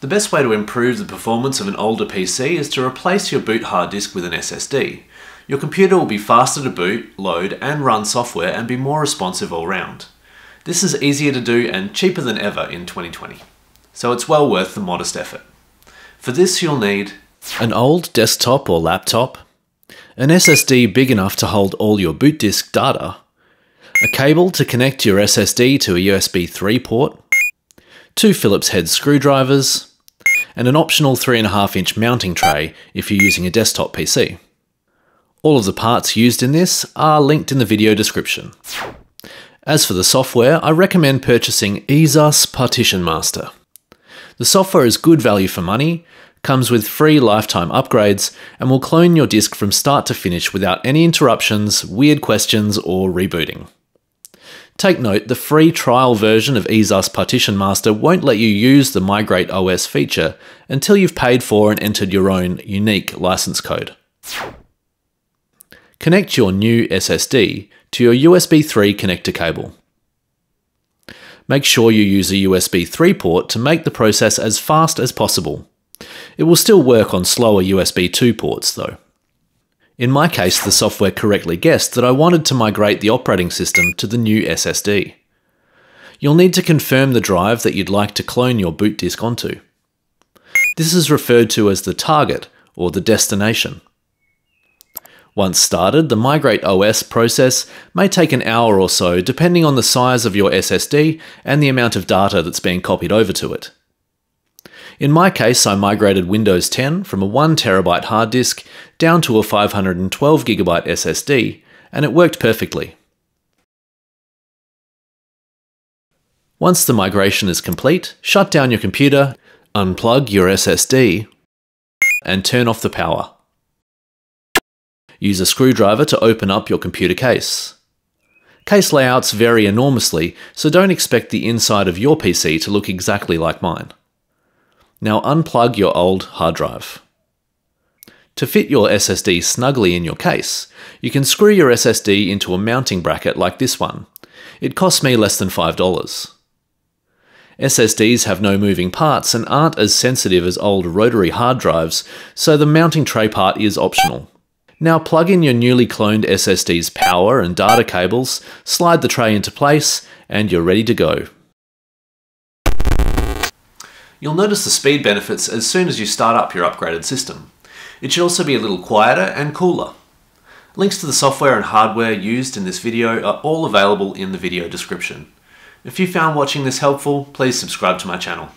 The best way to improve the performance of an older PC is to replace your boot hard disk with an SSD. Your computer will be faster to boot, load and run software and be more responsive all round. This is easier to do and cheaper than ever in 2020. So it's well worth the modest effort. For this you'll need an old desktop or laptop, an SSD big enough to hold all your boot disk data, a cable to connect your SSD to a USB 3 port, two Phillips head screwdrivers, and an optional 3.5 inch mounting tray if you're using a desktop PC. All of the parts used in this are linked in the video description. As for the software, I recommend purchasing ESUS Partition Master. The software is good value for money, comes with free lifetime upgrades, and will clone your disk from start to finish without any interruptions, weird questions, or rebooting. Take note, the free trial version of EZAS Partition Master won't let you use the Migrate OS feature until you've paid for and entered your own unique license code. Connect your new SSD to your USB 3 connector cable. Make sure you use a USB 3 port to make the process as fast as possible. It will still work on slower USB 2 ports though. In my case, the software correctly guessed that I wanted to migrate the operating system to the new SSD. You'll need to confirm the drive that you'd like to clone your boot disk onto. This is referred to as the target or the destination. Once started, the Migrate OS process may take an hour or so depending on the size of your SSD and the amount of data that's being copied over to it. In my case, I migrated Windows 10 from a 1TB hard disk down to a 512GB SSD, and it worked perfectly. Once the migration is complete, shut down your computer, unplug your SSD, and turn off the power. Use a screwdriver to open up your computer case. Case layouts vary enormously, so don't expect the inside of your PC to look exactly like mine. Now unplug your old hard drive. To fit your SSD snugly in your case, you can screw your SSD into a mounting bracket like this one. It cost me less than $5. SSDs have no moving parts and aren't as sensitive as old rotary hard drives, so the mounting tray part is optional. Now plug in your newly cloned SSD's power and data cables, slide the tray into place, and you're ready to go. You'll notice the speed benefits as soon as you start up your upgraded system. It should also be a little quieter and cooler. Links to the software and hardware used in this video are all available in the video description. If you found watching this helpful, please subscribe to my channel.